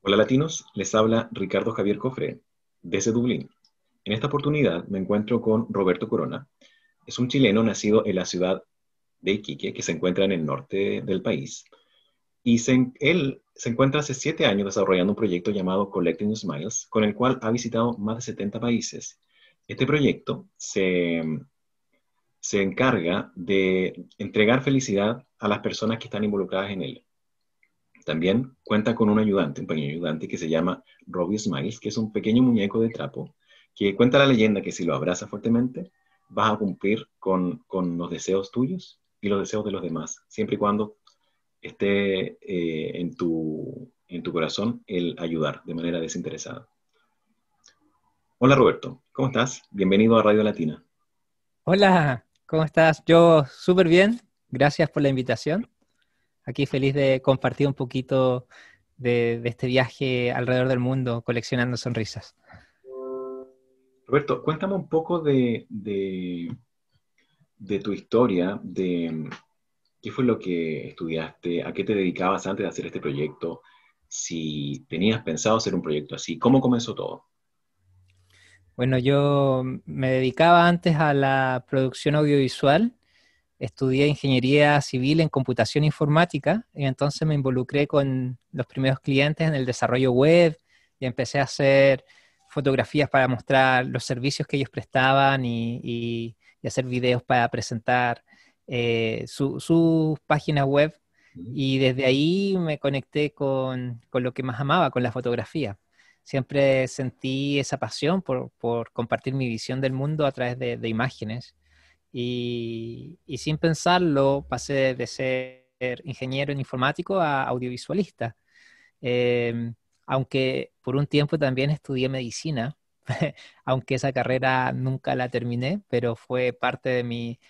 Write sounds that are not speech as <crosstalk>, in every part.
Hola latinos, les habla Ricardo Javier Cofre desde Dublín. En esta oportunidad me encuentro con Roberto Corona. Es un chileno nacido en la ciudad de Iquique, que se encuentra en el norte del país. Y él se encuentra hace siete años desarrollando un proyecto llamado Collecting Smiles, con el cual ha visitado más de 70 países. Este proyecto se se encarga de entregar felicidad a las personas que están involucradas en él. También cuenta con un ayudante, un pequeño ayudante que se llama Robbie Smiles, que es un pequeño muñeco de trapo que cuenta la leyenda que si lo abraza fuertemente vas a cumplir con, los deseos tuyos y los deseos de los demás, siempre y cuando esté eh, en tu corazón el ayudar de manera desinteresada. Hola Roberto, ¿cómo estás? Bienvenido a Radio Latina. Hola, ¿Cómo estás? Yo súper bien. Gracias por la invitación. Aquí feliz de compartir un poquito de, este viaje alrededor del mundo coleccionando sonrisas. Roberto, cuéntame un poco de, de, de tu historia, de qué fue lo que estudiaste, a qué te dedicabas antes de hacer este proyecto, si tenías pensado hacer un proyecto así, cómo comenzó todo. Bueno, yo me dedicaba antes a la producción audiovisual, estudié ingeniería civil en computación informática y entonces me involucré con los primeros clientes en el desarrollo web y empecé a hacer fotografías para mostrar los servicios que ellos prestaban y, hacer videos para presentar eh, sus páginas web y desde ahí me conecté con, con lo que más amaba, con la fotografía siempre sentí esa pasión por, compartir mi visión del mundo a través de, imágenes. Y, sin pensarlo pasé de ser ingeniero en informático a audiovisualista. Em, aunque por un tiempo también estudié medicina, <laughs> aunque esa carrera nunca la terminé, pero fue parte de mi,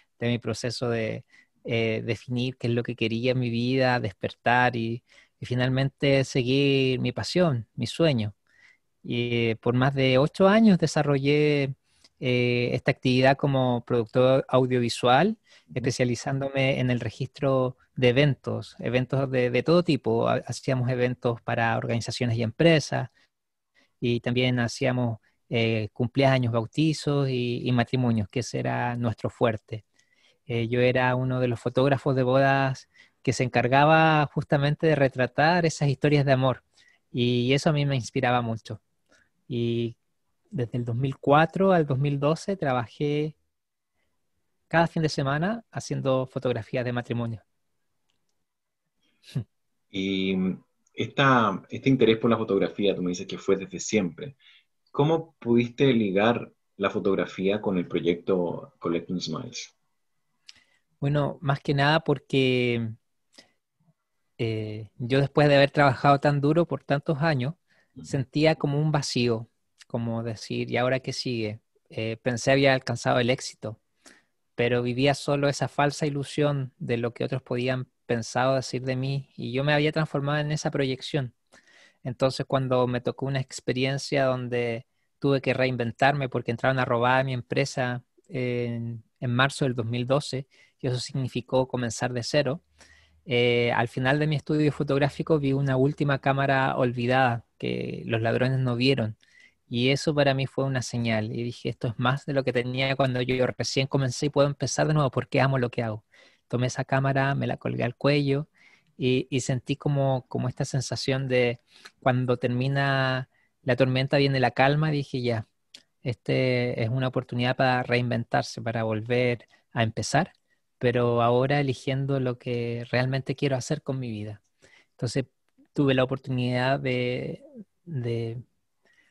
proceso de eh, definir qué es lo que quería en mi vida, despertar y finalmente seguir mi pasión, mi sueño. Y eh, por más de ocho años desarrollé eh, esta actividad como productor audiovisual, especializándome en el registro de eventos, eventos de, todo tipo. Hacíamos eventos para organizaciones y empresas y también hacíamos eh, cumpleaños, bautizos y, matrimonios, que ese era nuestro fuerte. yo era uno de los fotógrafos de bodas que se encargaba justamente de retratar esas historias de amor y eso a mí me inspiraba mucho. Y desde el 2004 al 2012 trabajé cada fin de semana haciendo fotografías de matrimonio. <laughs> Y mm, esta, este interés por la fotografía, tú me dices que fue desde siempre. ¿Cómo pudiste ligar la fotografía con el proyecto Collecting Smiles? Bueno, más que nada porque eh, yo después de haber trabajado tan duro por tantos años, sentía como un vacío, como decir, ¿y ahora qué sigue? Eh, pensé había alcanzado el éxito, pero vivía solo esa falsa ilusión de lo que otros podían pensar o decir de mí y yo me había transformado en esa proyección. Entonces cuando me tocó una experiencia donde tuve que reinventarme porque entraron a robar a mi empresa en, en marzo del 2012 y eso significó comenzar de cero, eh, al final de mi estudio fotográfico vi una última cámara olvidada que los ladrones no vieron. Y eso para mí fue una señal. Y dije, esto es más de lo que tenía cuando yo recién comencé y puedo empezar de nuevo porque amo lo que hago. Tomé esa cámara, me la colgué al cuello y, sentí como, como esta sensación de cuando termina la tormenta viene la calma. Dije, ya, este es una oportunidad para reinventarse, para volver a empezar pero ahora eligiendo lo que realmente quiero hacer con mi vida. Entonces tuve la oportunidad de, de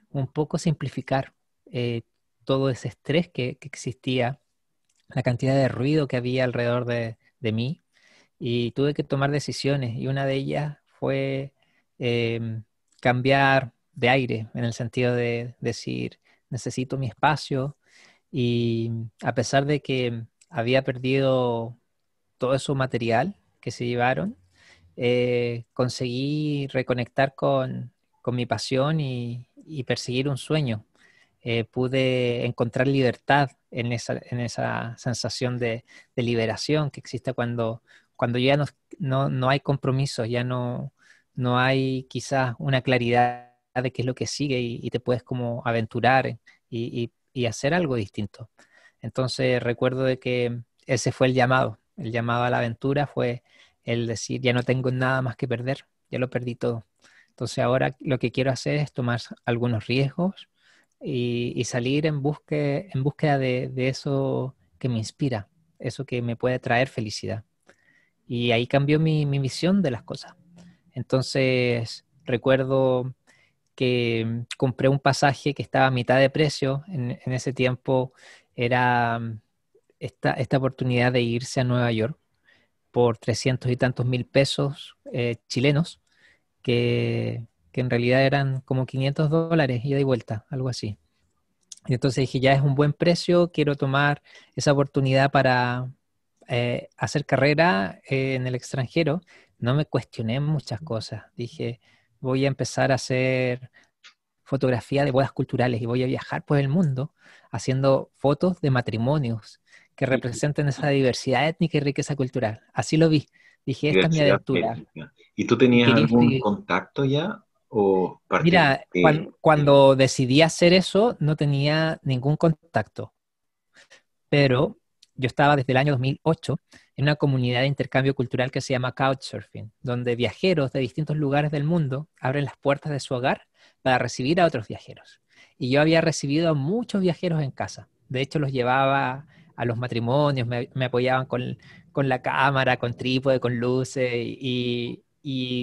un poco simplificar eh, todo ese estrés que, existía, la cantidad de ruido que había alrededor de, mí y tuve que tomar decisiones y una de ellas fue em, cambiar de aire en el sentido de decir necesito mi espacio y a pesar de que había perdido todo su material que se llevaron, eh, conseguí reconectar con, mi pasión y, perseguir un sueño. Eh, pude encontrar libertad en esa, sensación de, liberación que existe cuando, cuando ya no, hay compromisos, ya no, hay quizás una claridad de qué es lo que sigue y, te puedes como aventurar y hacer algo distinto. Entonces recuerdo de que ese fue el llamado, el llamado a la aventura fue el decir, ya no tengo nada más que perder, ya lo perdí todo. Entonces ahora lo que quiero hacer es tomar algunos riesgos y, salir en, en búsqueda de, eso que me inspira, eso que me puede traer felicidad. Y ahí cambió mi, visión de las cosas. Entonces recuerdo que mm, compré un pasaje que estaba a mitad de precio en, en ese tiempo era mm, esta, oportunidad de irse a Nueva York por 300 y tantos mil pesos eh, chilenos, que, en realidad eran como 500 dólares ida y vuelta, algo así. Y entonces dije, ya es un buen precio, quiero tomar esa oportunidad para eh, hacer carrera eh, en el extranjero. No me cuestioné muchas cosas. Dije, voy a empezar a hacer fotografía de bodas culturales y voy a viajar por el mundo haciendo fotos de matrimonios que representen esa diversidad étnica y riqueza cultural. Así lo vi. Dije, esta es mi aventura. ¿Y tú tenías algún contacto ya? O Mira, cuando decidí hacer eso, no tenía ningún contacto. Pero yo estaba desde el año 2008 en una comunidad de intercambio cultural que se llama Couchsurfing, donde viajeros de distintos lugares del mundo abren las puertas de su hogar para recibir a otros viajeros. Y yo había recibido a muchos viajeros en casa. De hecho, los llevaba a los matrimonios, me, apoyaban con, la cámara, con trípode, con luces, y,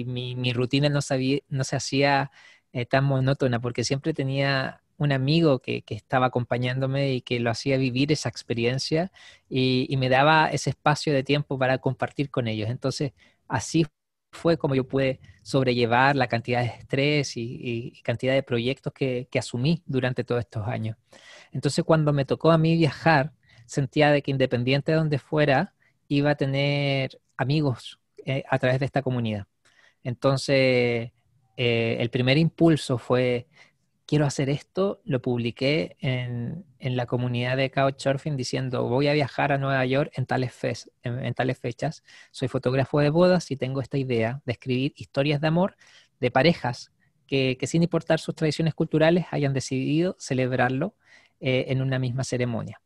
mi, rutina no, sabía, no se hacía eh, tan monótona porque siempre tenía un amigo que, estaba acompañándome y que lo hacía vivir esa experiencia y, y, me daba ese espacio de tiempo para compartir con ellos. Entonces, así fue como yo pude sobrellevar la cantidad de estrés y, cantidad de proyectos que, asumí durante todos estos años. Entonces, cuando me tocó a mí viajar, sentía de que independiente de donde fuera, iba a tener amigos eh, a través de esta comunidad. Entonces, eh, el primer impulso fue quiero hacer esto, lo publiqué en, la comunidad de Couchsurfing diciendo, voy a viajar a Nueva York en tales, en, tales fechas, soy fotógrafo de bodas y tengo esta idea de escribir historias de amor de parejas que, sin importar sus tradiciones culturales hayan decidido celebrarlo eh, en una misma ceremonia.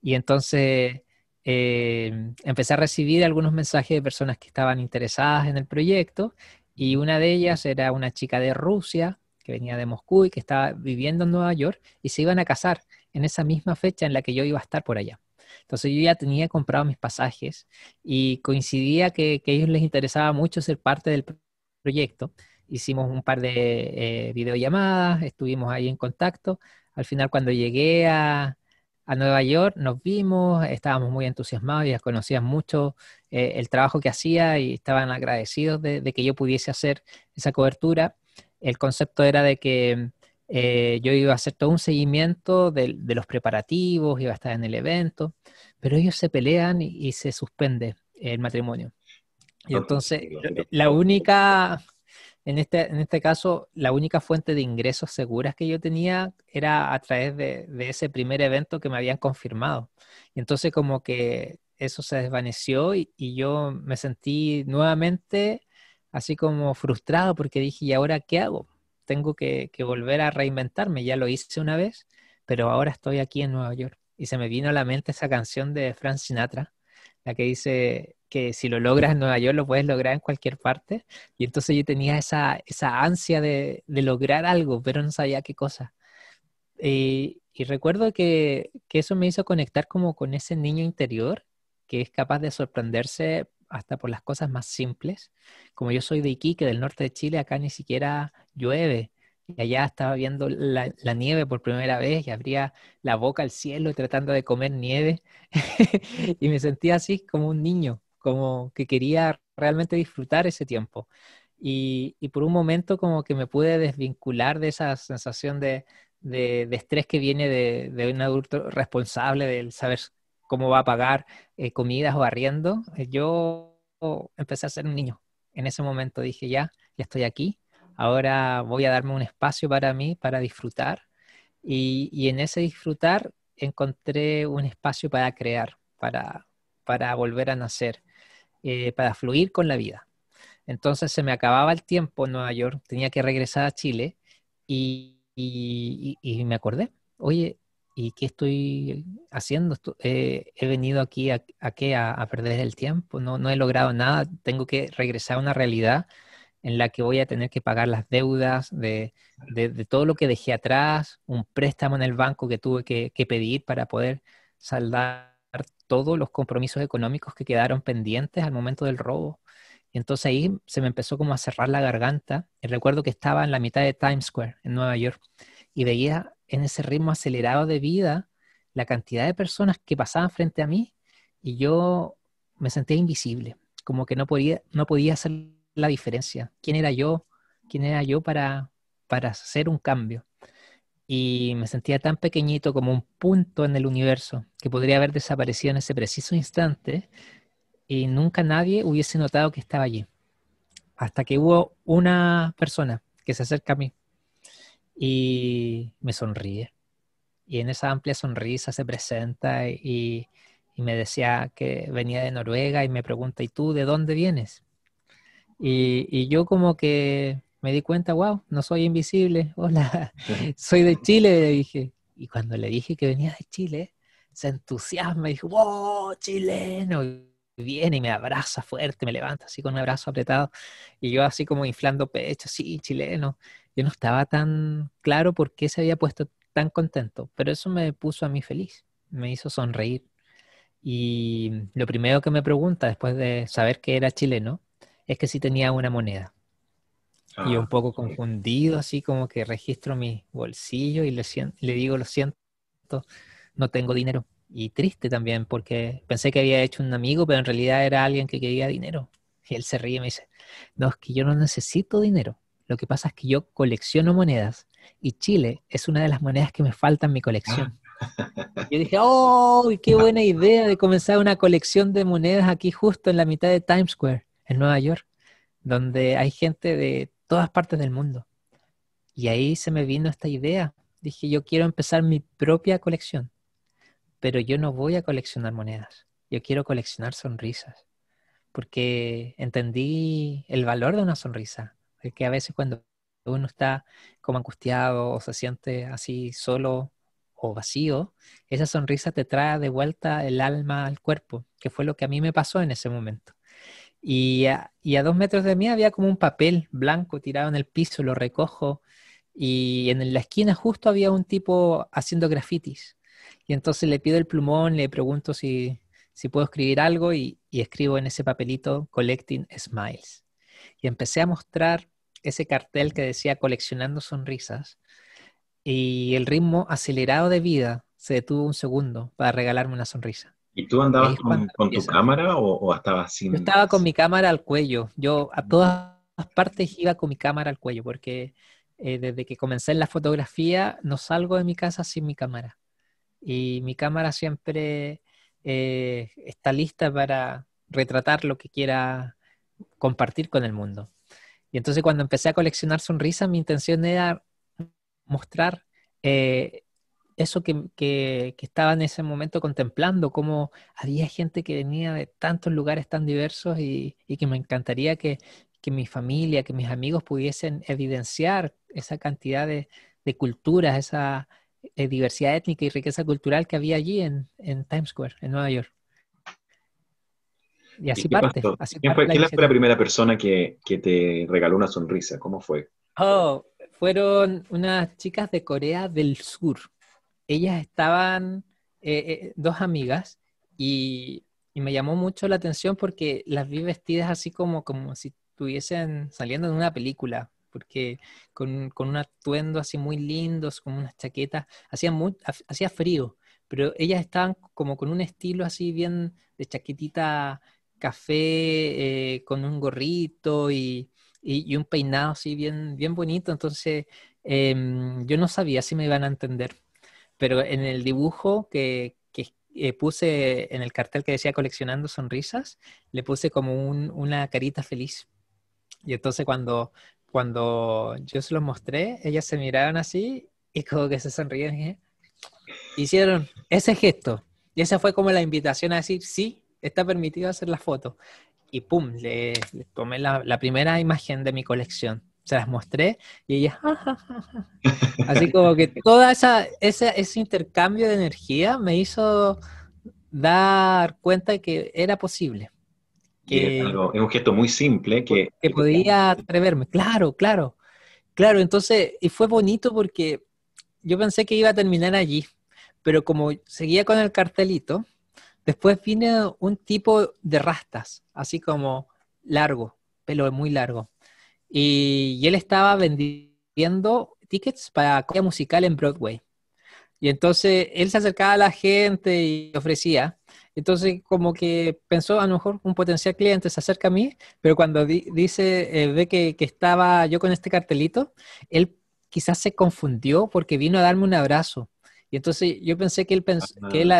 Y entonces eh, empecé a recibir algunos mensajes de personas que estaban interesadas en el proyecto y una de ellas era una chica de Rusia que venía de Moscú y que estaba viviendo en Nueva York y se iban a casar en esa misma fecha en la que yo iba a estar por allá. Entonces yo ya tenía comprado mis pasajes y coincidía que, a ellos les interesaba mucho ser parte del proyecto. Hicimos un par de eh, videollamadas, estuvimos ahí en contacto. Al final cuando llegué a, Nueva York, nos vimos, estábamos muy entusiasmados, ya conocían mucho eh, el trabajo que hacía y estaban agradecidos de, que yo pudiese hacer esa cobertura el concepto era de que eh, yo iba a hacer todo un seguimiento de, los preparativos, iba a estar en el evento, pero ellos se pelean y, se suspende el matrimonio. Y ah, entonces, eh, la única, en este, en este caso, la única fuente de ingresos seguras que yo tenía era a través de, ese primer evento que me habían confirmado. Y entonces como que eso se desvaneció y yo me sentí nuevamente así como frustrado porque dije, ¿y ahora qué hago? Tengo que, volver a reinventarme, ya lo hice una vez, pero ahora estoy aquí en Nueva York. Y se me vino a la mente esa canción de Frank Sinatra, la que dice que si lo logras en Nueva York lo puedes lograr en cualquier parte. Y entonces yo tenía esa, esa ansia de, de lograr algo, pero no sabía qué cosa. Y, y recuerdo que, que, eso me hizo conectar como con ese niño interior que es capaz de sorprenderse hasta por las cosas más simples. Como yo soy de Iquique, del norte de Chile, acá ni siquiera llueve. Y allá estaba viendo la, nieve por primera vez y abría la boca al cielo tratando de comer nieve. <laughs> y me sentía así como un niño, como que quería realmente disfrutar ese tiempo. Y, por un momento como que me pude desvincular de esa sensación de, de, estrés que viene de, de, un adulto responsable, del saber cómo va a pagar eh, comidas o arriendo, eh, yo empecé a ser un niño. En ese momento dije, ya, ya estoy aquí, ahora voy a darme un espacio para mí, para disfrutar. Y, en ese disfrutar encontré un espacio para crear, para, para volver a nacer, eh, para fluir con la vida. Entonces se me acababa el tiempo en Nueva York, tenía que regresar a Chile y, y me acordé, oye, ¿y qué estoy haciendo? Eh, he venido aquí a, A, perder el tiempo, no, no he logrado nada, tengo que regresar a una realidad en la que voy a tener que pagar las deudas de, de, todo lo que dejé atrás, un préstamo en el banco que tuve que, que, pedir para poder saldar todos los compromisos económicos que quedaron pendientes al momento del robo. Y entonces ahí se me empezó como a cerrar la garganta. Y recuerdo que estaba en la mitad de Times Square, en Nueva York, y veía en ese ritmo acelerado de vida la cantidad de personas que pasaban frente a mí y yo me sentía invisible, como que no podía, no podía hacer la diferencia. ¿Quién era yo? ¿Quién era yo para, para hacer un cambio? Y me sentía tan pequeñito como un punto en el universo que podría haber desaparecido en ese preciso instante y nunca nadie hubiese notado que estaba allí. Hasta que hubo una persona que se acerca a mí y me sonríe. Y en esa amplia sonrisa se presenta y, me decía que venía de Noruega y me pregunta, ¿y tú de dónde vienes? Y, yo como que me di cuenta, wow, no soy invisible, <laughs> hola, <laughs> soy de Chile, le dije. Y cuando le dije que venía de Chile, se entusiasma y dijo, wow, chileno. Y viene y me abraza fuerte, me levanta así con un abrazo apretado. Y yo así como inflando pecho, sí, chileno yo no estaba tan claro por qué se había puesto tan contento, pero eso me puso a mí feliz, me hizo sonreír. Y lo primero que me pregunta después de saber que era chileno es que si tenía una moneda. y un ah, poco confundido, así como que registro mi bolsillo y le, le digo, lo siento, no tengo dinero. Y triste también, porque pensé que había hecho un amigo, pero en realidad era alguien que quería dinero. Y él se ríe y me dice, no, es que yo no necesito dinero. Lo que pasa es que yo colecciono monedas y Chile es una de las monedas que me falta en mi colección. <laughs> Yo dije, ¡oh, qué buena idea de comenzar una colección de monedas aquí justo en la mitad de Times Square, en Nueva York, donde hay gente de todas partes del mundo! Y ahí se me vino esta idea. Dije, yo quiero empezar mi propia colección, pero yo no voy a coleccionar monedas, yo quiero coleccionar sonrisas, porque entendí el valor de una sonrisa, que a veces cuando uno está como angustiado o se siente así solo o vacío, esa sonrisa te trae de vuelta el alma al cuerpo, que fue lo que a mí me pasó en ese momento. Y a, dos metros de mí había como un papel blanco tirado en el piso, lo recojo, y en la esquina justo había un tipo haciendo grafitis. Y entonces le pido el plumón, le pregunto si, si puedo escribir algo y escribo en ese papelito Collecting Smiles. Y empecé a mostrar ese cartel que decía coleccionando sonrisas y el ritmo acelerado de vida se detuvo un segundo para regalarme una sonrisa. ¿Y tú andabas con, tu cámara o, estabas sin...? estaba con mi cámara al cuello. Yo a todas partes iba con mi cámara al cuello porque eh, desde que comencé en la fotografía no salgo de mi casa sin mi cámara. Y mi cámara siempre eh, está lista para retratar lo que quiera compartir con el mundo. Y entonces cuando empecé a coleccionar sonrisas, mi intención era mostrar eh, eso que, estaba en ese momento contemplando, cómo había gente que venía de tantos lugares tan diversos y, que me encantaría que, mi familia, que mis amigos pudiesen evidenciar esa cantidad de, culturas, esa eh, diversidad étnica y riqueza cultural que había allí en Times Square, en Nueva York. Y así parte. ¿Quién, fue, la primera persona que, que, te regaló una sonrisa? ¿Cómo fue? Oh, fueron unas chicas de Corea del Sur. Ellas estaban eh, eh, dos amigas y, y, me llamó mucho la atención porque las vi vestidas así como, como si estuviesen saliendo de una película, porque con, con un atuendo así muy lindos, con unas chaquetas, hacía, hacía frío, pero ellas estaban como con un estilo así bien de chaquetita café eh, con un gorrito y, y, un peinado así bien, bien bonito. Entonces, em, yo no sabía si me iban a entender, pero en el dibujo que, eh, puse en el cartel que decía coleccionando sonrisas, le puse como una carita feliz. Y entonces cuando, cuando yo se los mostré, ellas se miraron así y como que se sonríen. Hicieron ese gesto. Y esa fue como la invitación a decir, sí, está permitido hacer la foto. Y pum, le, tomé la, primera imagen de mi colección. Se las mostré y ella, Así como que todo ese intercambio de energía me hizo dar cuenta de que era posible. Que, es, un gesto muy simple que... Que podía atreverme, claro, claro. Claro, entonces, y fue bonito porque yo pensé que iba a terminar allí, pero como seguía con el cartelito, Después viene un tipo de rastas, así como largo, pelo muy largo. Y, él estaba vendiendo tickets para comedia musical en Broadway. Y entonces él se acercaba a la gente y ofrecía. Entonces como que pensó a lo mejor un potencial cliente se acerca a mí, pero cuando dice, eh, ve que, que estaba yo con este cartelito, él quizás se confundió porque vino a darme un abrazo y entonces yo pensé que él, ah, que él,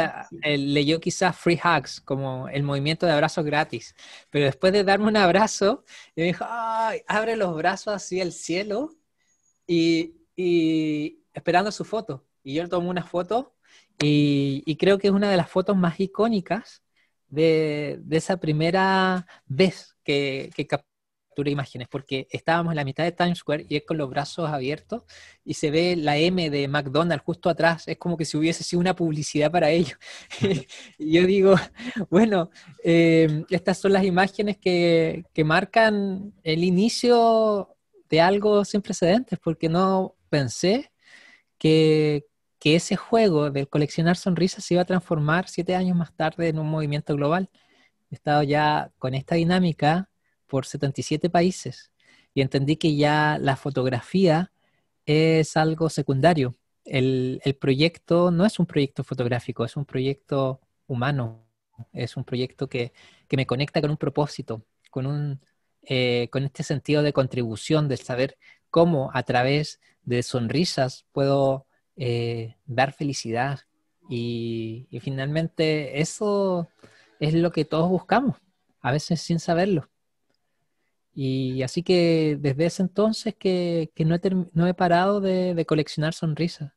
eh, leyó quizás free Hugs, como el movimiento de abrazos gratis. Pero después de darme un abrazo, me dijo, abre los brazos hacia el cielo y, esperando su foto. Y yo le tomé una foto y, creo que es una de las fotos más icónicas de, esa primera vez que, que imágenes, porque estábamos en la mitad de Times Square y es con los brazos abiertos y se ve la M de McDonald's justo atrás, es como que si hubiese sido una publicidad para ellos. <laughs> y yo digo, bueno, eh, estas son las imágenes que, marcan el inicio de algo sin precedentes, porque no pensé que, que ese juego del coleccionar sonrisas se iba a transformar siete años más tarde en un movimiento global. He estado ya con esta dinámica por 77 países y entendí que ya la fotografía es algo secundario. El, el proyecto no es un proyecto fotográfico, es un proyecto humano, es un proyecto que, que me conecta con un propósito, con, un, eh, con este sentido de contribución, de saber cómo a través de sonrisas puedo eh, dar felicidad. y finalmente eso es lo que todos buscamos, a veces sin saberlo. Y así que desde ese entonces que, no, he parado de, coleccionar sonrisas.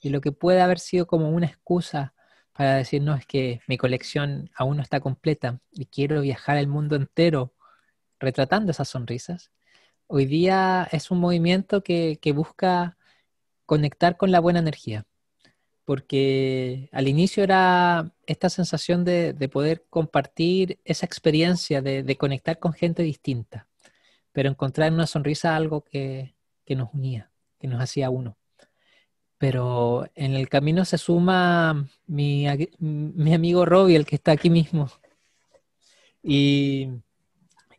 Y lo que puede haber sido como una excusa para decirnos es que mi colección aún no está completa y quiero viajar el mundo entero retratando esas sonrisas. Hoy día es un movimiento que, busca conectar con la buena energía, porque al inicio era esta sensación de, poder compartir esa experiencia, de, conectar con gente distinta pero encontrar en una sonrisa algo que, nos unía, que nos hacía uno. Pero en el camino se suma mi, amigo Robbie, el que está aquí mismo. Y,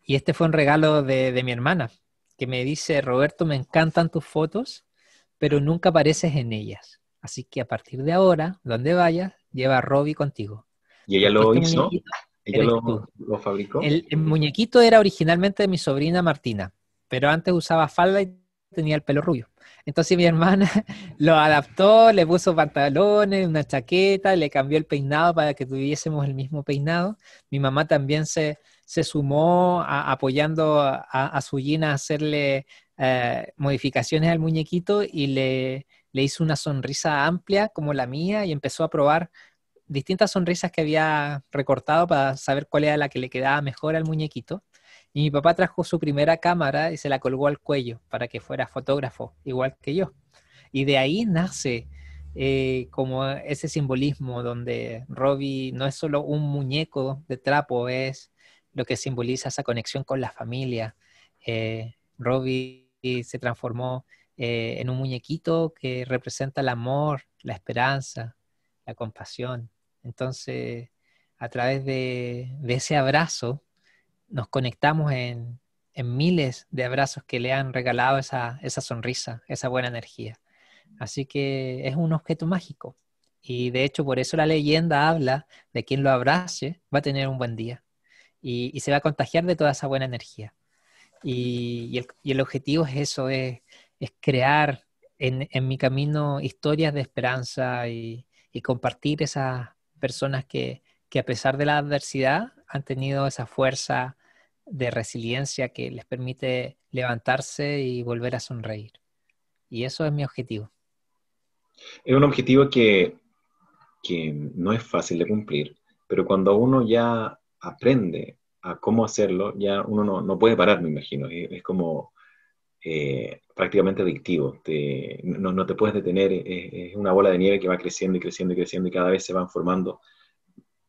este fue un regalo de, mi hermana, que me dice, Roberto, me encantan tus fotos, pero nunca apareces en ellas. Así que a partir de ahora, donde vayas, lleva a Robbie contigo. Y ella lo hizo. Ella lo, lo, fabricó. El, muñequito era originalmente de mi sobrina Martina, pero antes usaba falda y tenía el pelo rubio. Entonces mi hermana <laughs> lo adaptó, le puso pantalones, una chaqueta, le cambió el peinado para que tuviésemos el mismo peinado. Mi mamá también se, se sumó apoyando a, su Gina a hacerle eh, modificaciones al muñequito y le hizo una sonrisa amplia como la mía y empezó a probar distintas sonrisas que había recortado para saber cuál era la que le quedaba mejor al muñequito. Y mi papá trajo su primera cámara y se la colgó al cuello para que fuera fotógrafo, igual que yo. Y de ahí nace eh, como ese simbolismo donde Robbie no es solo un muñeco de trapo, es lo que simboliza esa conexión con la familia. Eh, Robbie se transformó eh, en un muñequito que representa el amor, la esperanza, la compasión. Entonces, a través de, ese abrazo, nos conectamos en, miles de abrazos que le han regalado esa, sonrisa, esa buena energía. Así que es un objeto mágico. Y de hecho, por eso la leyenda habla de quien lo abrace va a tener un buen día y, se va a contagiar de toda esa buena energía. Y, el, objetivo es eso, es, crear en, mi camino historias de esperanza y, compartir esa personas que, a pesar de la adversidad han tenido esa fuerza de resiliencia que les permite levantarse y volver a sonreír. Y eso es mi objetivo. Es un objetivo que, no es fácil de cumplir, pero cuando uno ya aprende a cómo hacerlo, ya uno no, puede parar, me imagino. Es, como eh, prácticamente adictivo. no, te puedes detener, es, una bola de nieve que va creciendo y creciendo y creciendo y cada vez se van formando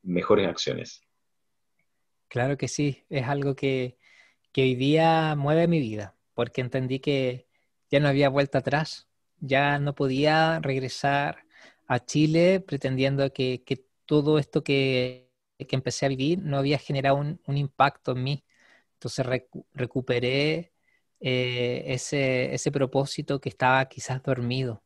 mejores acciones. Claro que sí, es algo que, que hoy día mueve mi vida, porque entendí que ya no había vuelta atrás, ya no podía regresar a Chile pretendiendo que, todo esto que, empecé a vivir no había generado un, impacto en mí. Entonces recuperé eh, ese, ese propósito que estaba quizás dormido,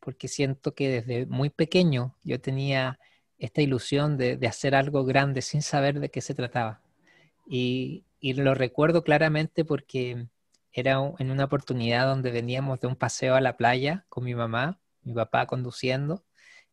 porque siento que desde muy pequeño yo tenía esta ilusión de, hacer algo grande sin saber de qué se trataba. Y, lo recuerdo claramente porque era en una oportunidad donde veníamos de un paseo a la playa con mi mamá, mi papá conduciendo.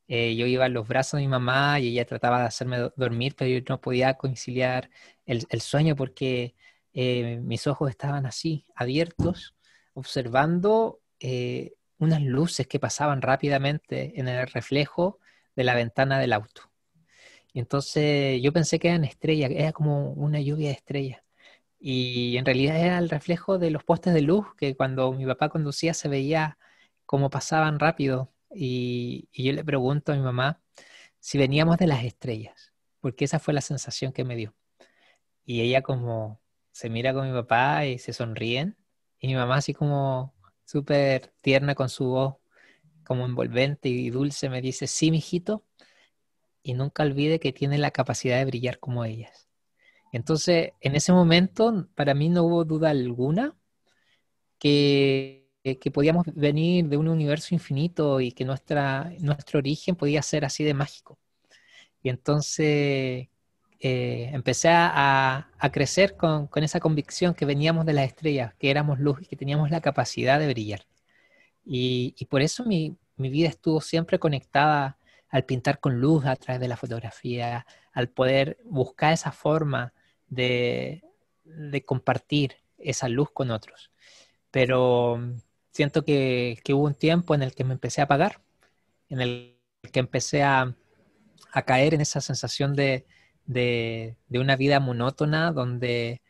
Eh, yo iba en los brazos de mi mamá y ella trataba de hacerme dormir, pero yo no podía conciliar el sueño porque eh, mis ojos estaban así, abiertos, observando eh, unas luces que pasaban rápidamente en el reflejo de la ventana del auto. Y entonces yo pensé que eran estrellas, era como una lluvia de estrellas. Y en realidad era el reflejo de los postes de luz que cuando mi papá conducía se veía como pasaban rápido. y yo le pregunto a mi mamá si veníamos de las estrellas, porque esa fue la sensación que me dio. Y ella como se mira con mi papá y se sonríen. Y mi mamá así como súper tierna con su voz, como envolvente y dulce, me dice, sí, mijito, y nunca olvide que tiene la capacidad de brillar como ellas. Entonces, en ese momento, para mí no hubo duda alguna que, que podíamos venir de un universo infinito y que nuestra, nuestro origen podía ser así de mágico. Y entonces eh, empecé a, crecer con, esa convicción que veníamos de las estrellas, que éramos luz y que teníamos la capacidad de brillar. Y, por eso mi, vida estuvo siempre conectada al pintar con luz a través de la fotografía, al poder buscar esa forma de, compartir esa luz con otros. Pero mm, siento que, hubo un tiempo en el que me empecé a apagar, en el que empecé a caer en esa sensación de, de, una vida monótona donde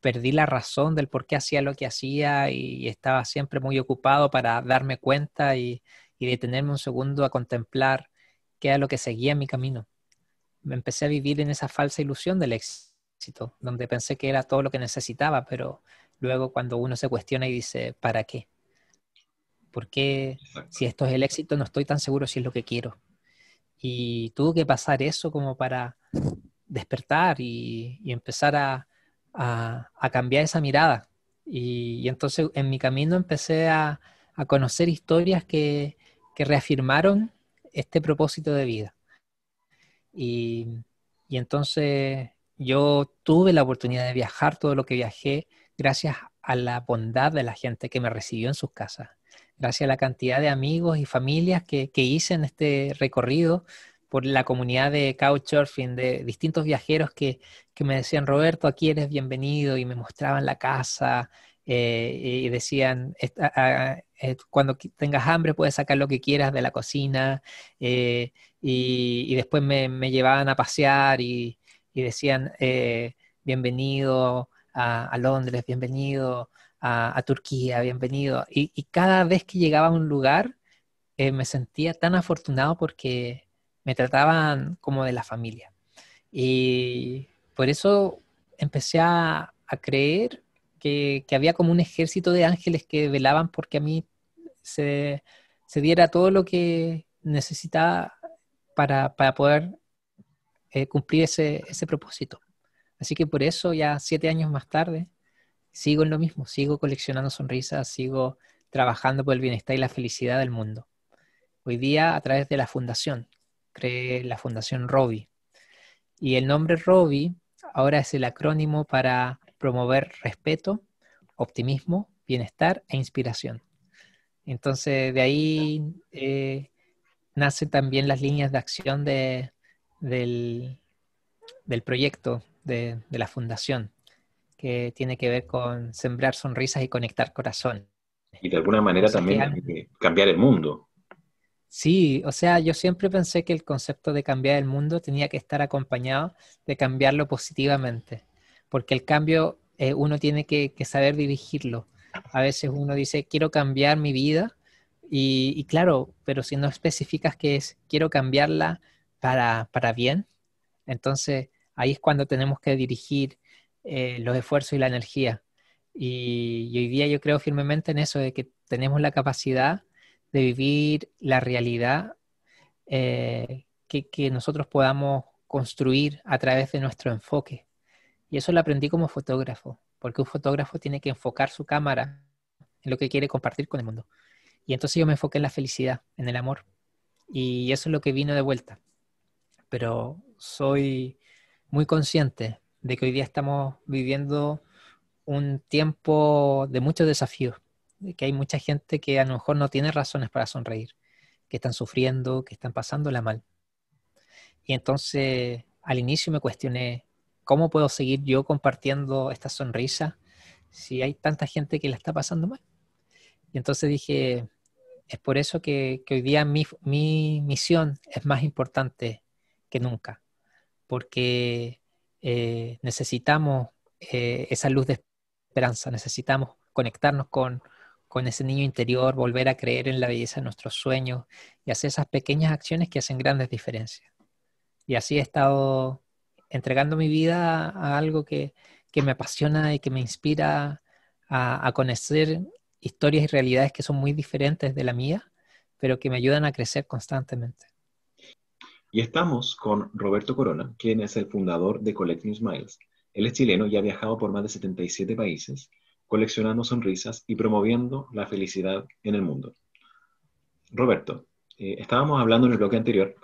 perdí la razón del por qué hacía lo que hacía y, estaba siempre muy ocupado para darme cuenta y, y detenerme un segundo a contemplar qué era lo que seguía en mi camino. Me empecé a vivir en esa falsa ilusión del éxito, donde pensé que era todo lo que necesitaba, pero luego cuando uno se cuestiona y dice, ¿para qué? ¿Por qué si esto es el éxito no estoy tan seguro si es lo que quiero? Y tuvo que pasar eso como para despertar y, empezar a, cambiar esa mirada. Y, entonces en mi camino empecé a, conocer historias que, reafirmaron este propósito de vida. Y, entonces yo tuve la oportunidad de viajar todo lo que viajé gracias a la bondad de la gente que me recibió en sus casas, gracias a la cantidad de amigos y familias que, que hice en este recorrido, por la comunidad de Couchsurfing, de distintos viajeros que, me decían, Roberto, aquí eres bienvenido, y me mostraban la casa, eh, y decían, eh, cuando tengas hambre puedes sacar lo que quieras de la cocina, eh, y, después me, llevaban a pasear y, decían, bienvenido a, Londres, bienvenido a, Turquía, bienvenido. Y, y, cada vez que llegaba a un lugar, me sentía tan afortunado porque me trataban como de la familia. Y por eso empecé a, creer que, había como un ejército de ángeles que velaban porque a mí se, diera todo lo que necesitaba para, poder eh, cumplir ese, ese propósito. Así que por eso ya siete años más tarde sigo en lo mismo, sigo coleccionando sonrisas, sigo trabajando por el bienestar y la felicidad del mundo. Hoy día a través de la fundación, cree la Fundación Robi. Y el nombre Robi ahora es el acrónimo para promover respeto, optimismo, bienestar e inspiración. Entonces, de ahí eh, nacen también las líneas de acción de, del, proyecto de, la fundación, que tiene que ver con sembrar sonrisas y conectar corazones. Y de alguna manera también cambiar el mundo. Sí, o sea, yo siempre pensé que el concepto de cambiar el mundo tenía que estar acompañado de cambiarlo positivamente, porque el cambio eh, uno tiene que, saber dirigirlo. A veces uno dice, quiero cambiar mi vida, y, claro, pero si no especificas que es, quiero cambiarla para, para bien, entonces ahí es cuando tenemos que dirigir eh, los esfuerzos y la energía. y hoy día yo creo firmemente en eso, de que tenemos la capacidad de vivir la realidad eh, que, que, nosotros podamos construir a través de nuestro enfoque. Y eso lo aprendí como fotógrafo, porque un fotógrafo tiene que enfocar su cámara en lo que quiere compartir con el mundo. Y entonces yo me enfoqué en la felicidad, en el amor. Y eso es lo que vino de vuelta. Pero soy muy consciente de que hoy día estamos viviendo un tiempo de muchos desafíos que hay mucha gente que a lo mejor no tiene razones para sonreír, que están sufriendo, que están pasándola mal. Y entonces al inicio me cuestioné, ¿cómo puedo seguir yo compartiendo esta sonrisa si hay tanta gente que la está pasando mal? Y entonces dije, es por eso que, hoy día mi, misión es más importante que nunca, porque eh, necesitamos eh, esa luz de esperanza, necesitamos conectarnos con, con ese niño interior, volver a creer en la belleza de nuestros sueños y hacer esas pequeñas acciones que hacen grandes diferencias. Y así he estado entregando mi vida a algo que, me apasiona y que me inspira a, a, conocer historias y realidades que son muy diferentes de la mía, pero que me ayudan a crecer constantemente. Y estamos con Roberto Corona, quien es el fundador de Collecting Smiles. Él es chileno y ha viajado por más de 77 países coleccionando sonrisas y promoviendo la felicidad en el mundo. Roberto, eh, estábamos hablando en el bloque anterior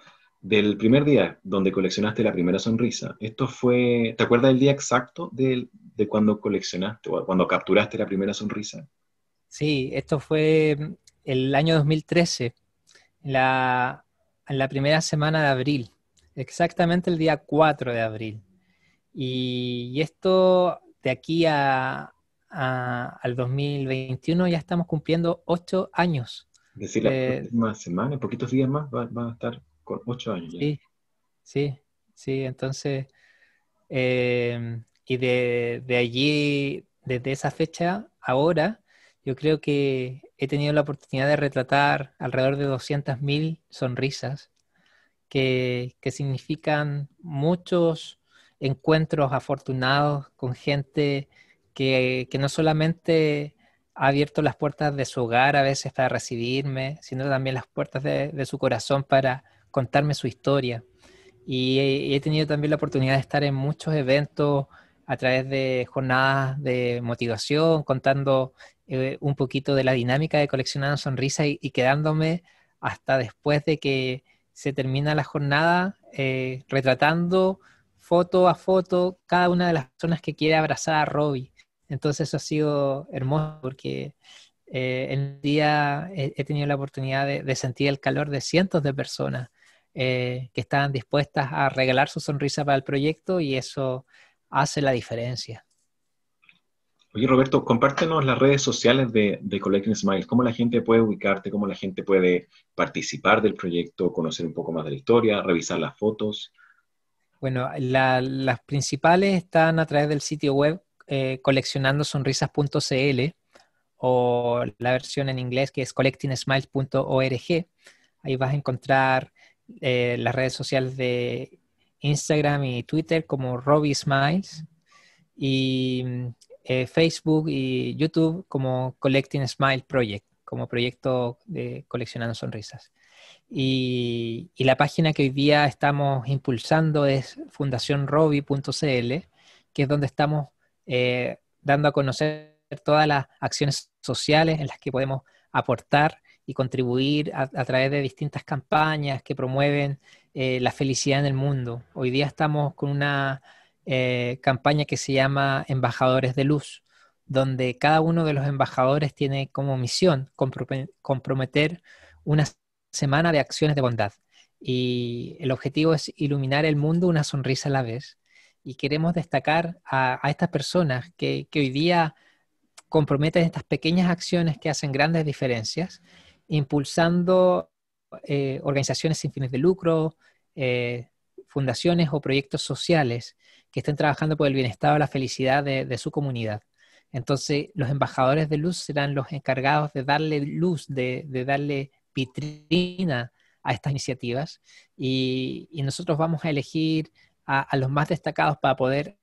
del primer día donde coleccionaste la primera sonrisa. Esto fue, ¿te acuerdas del día exacto de, cuando coleccionaste o cuando capturaste la primera sonrisa? Sí, esto fue mm, el año 2013, la, en la primera semana de abril, exactamente el día 4 de abril. y esto de aquí a, al 2021 ya estamos cumpliendo ocho años. Es decir, la eh, semana, poquitos días más, van a estar con ocho años Sí, sí, sí, entonces, em, y de, allí, desde esa fecha, ahora, yo creo que he tenido la oportunidad de retratar alrededor de 200.000 sonrisas, que, significan muchos encuentros afortunados con gente que, no solamente ha abierto las puertas de su hogar a veces para recibirme, sino también las puertas de, su corazón para contarme su historia. Y he, tenido también la oportunidad de estar en muchos eventos a través de jornadas de motivación, contando eh, un poquito de la dinámica de coleccionar sonrisas y, quedándome hasta después de que se termina la jornada, eh, retratando foto a foto cada una de las personas que quiere abrazar a Robbie entonces eso ha sido hermoso porque eh, en el día he, tenido la oportunidad de, sentir el calor de cientos de personas eh, que estaban dispuestas a regalar su sonrisa para el proyecto y eso hace la diferencia. Oye Roberto, compártenos las redes sociales de, Collecting Smiles, cómo la gente puede ubicarte, cómo la gente puede participar del proyecto, conocer un poco más de la historia, revisar las fotos. Bueno, las principales están a través del sitio web eh, coleccionandosonrisas.cl o la versión en inglés que es collectingsmiles.org. Ahí vas a encontrar eh, las redes sociales de Instagram y Twitter como Robbie Smiles y mm, eh, Facebook y YouTube como Collecting Smile Project, como proyecto de coleccionando sonrisas. Y, la página que hoy día estamos impulsando es fundacionrobi.cl que es donde estamos eh, dando a conocer todas las acciones sociales en las que podemos aportar y contribuir a, través de distintas campañas que promueven eh, la felicidad en el mundo. Hoy día estamos con una eh, campaña que se llama Embajadores de Luz, donde cada uno de los embajadores tiene como misión comprometer una semana de acciones de bondad. Y el objetivo es iluminar el mundo una sonrisa a la vez y queremos destacar a, estas personas que, hoy día comprometen estas pequeñas acciones que hacen grandes diferencias, impulsando eh, organizaciones sin fines de lucro, eh, fundaciones o proyectos sociales que estén trabajando por el bienestar o la felicidad de, su comunidad. Entonces, los embajadores de luz serán los encargados de darle luz, de, darle vitrina a estas iniciativas y, nosotros vamos a elegir a, los más destacados para poder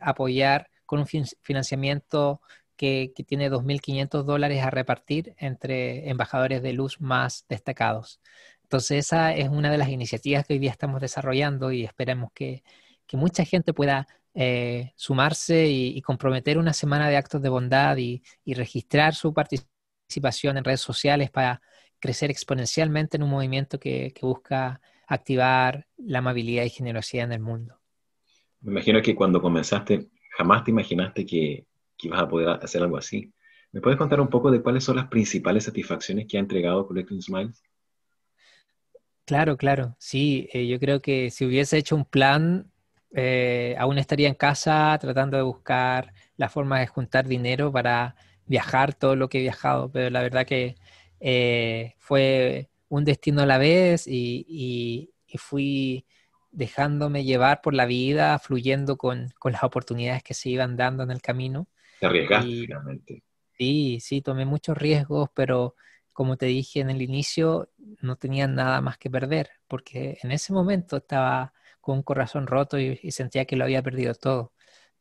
apoyar con un financiamiento que, tiene 2.500 dólares a repartir entre embajadores de luz más destacados. Entonces esa es una de las iniciativas que hoy día estamos desarrollando y esperemos que, mucha gente pueda eh, sumarse y, comprometer una semana de actos de bondad y, registrar su participación en redes sociales para crecer exponencialmente en un movimiento que busca activar la amabilidad y generosidad en el mundo. Me imagino que cuando comenzaste jamás te imaginaste que, que ibas a poder hacer algo así. ¿Me puedes contar un poco de cuáles son las principales satisfacciones que ha entregado Collecting Smiles? Claro, claro, sí, eh, yo creo que si hubiese hecho un plan, eh, aún estaría en casa tratando de buscar la forma de juntar dinero para viajar todo lo que he viajado, pero la verdad que eh, fue un destino a la vez y, y, fui dejándome llevar por la vida, fluyendo con, con, las oportunidades que se iban dando en el camino. Te arriesgaste Sí, sí, tomé muchos riesgos, pero como te dije en el inicio, no tenía nada más que perder, porque en ese momento estaba con un corazón roto y, sentía que lo había perdido todo.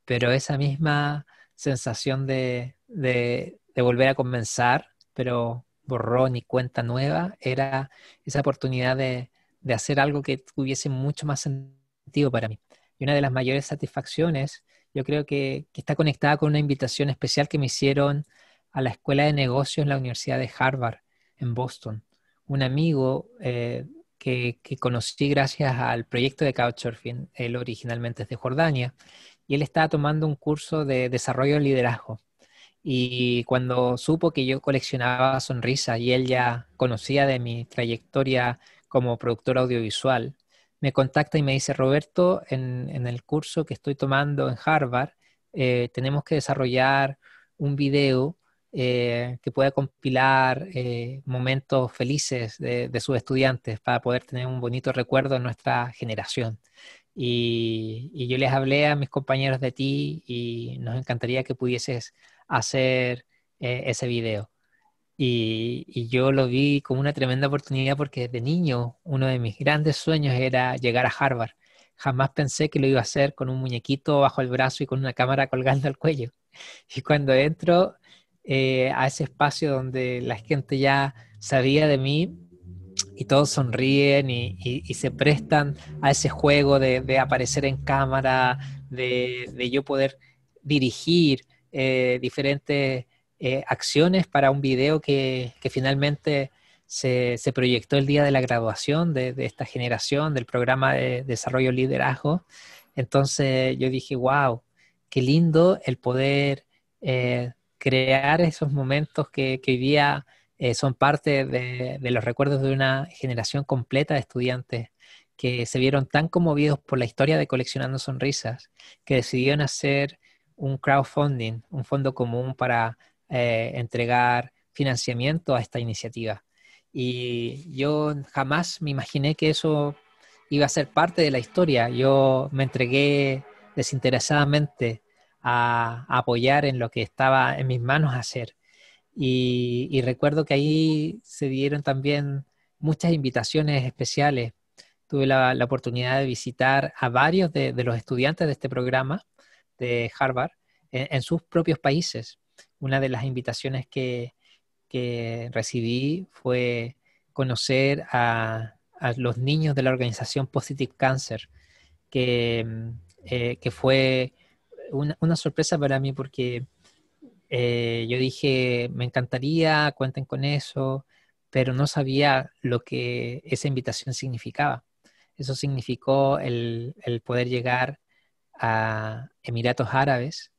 Pero esa misma sensación de, de, de volver a comenzar, pero borrón y cuenta nueva, era esa oportunidad de, hacer algo que tuviese mucho más sentido para mí. Y una de las mayores satisfacciones, yo creo que, está conectada con una invitación especial que me hicieron a la Escuela de Negocios en la Universidad de Harvard, en Boston. Un amigo eh, que, que, conocí gracias al proyecto de Couchsurfing, él originalmente es de Jordania, y él estaba tomando un curso de desarrollo de liderazgo. Y cuando supo que yo coleccionaba sonrisas y él ya conocía de mi trayectoria como productor audiovisual, me contacta y me dice, Roberto, en, el curso que estoy tomando en Harvard, eh, tenemos que desarrollar un video eh, que pueda compilar eh, momentos felices de, de, sus estudiantes para poder tener un bonito recuerdo en nuestra generación. Y, yo les hablé a mis compañeros de ti y nos encantaría que pudieses hacer eh, ese video. Y, yo lo vi como una tremenda oportunidad porque de niño uno de mis grandes sueños era llegar a Harvard. Jamás pensé que lo iba a hacer con un muñequito bajo el brazo y con una cámara colgando al cuello. <laughs> Y cuando entro eh, a ese espacio donde la gente ya sabía de mí, y todos sonríen y, se prestan a ese juego de, aparecer en cámara, de, yo poder dirigir eh, diferentes eh, acciones para un video que, finalmente se, proyectó el día de la graduación de, esta generación del programa de desarrollo liderazgo. Entonces yo dije, wow, qué lindo el poder eh, crear esos momentos que, vivía eh, son parte de, los recuerdos de una generación completa de estudiantes que se vieron tan conmovidos por la historia de Coleccionando Sonrisas que decidieron hacer un crowdfunding, un fondo común para eh, entregar financiamiento a esta iniciativa. Y yo jamás me imaginé que eso iba a ser parte de la historia. Yo me entregué desinteresadamente a apoyar en lo que estaba en mis manos hacer. Y, recuerdo que ahí se dieron también muchas invitaciones especiales. Tuve la, oportunidad de visitar a varios de, los estudiantes de este programa de Harvard en, sus propios países. Una de las invitaciones que, recibí fue conocer a, los niños de la organización Positive Cancer, que, eh, que fue una, sorpresa para mí porque eh, yo dije, me encantaría, cuenten con eso, pero no sabía lo que esa invitación significaba. Eso significó el, poder llegar a Emiratos Árabes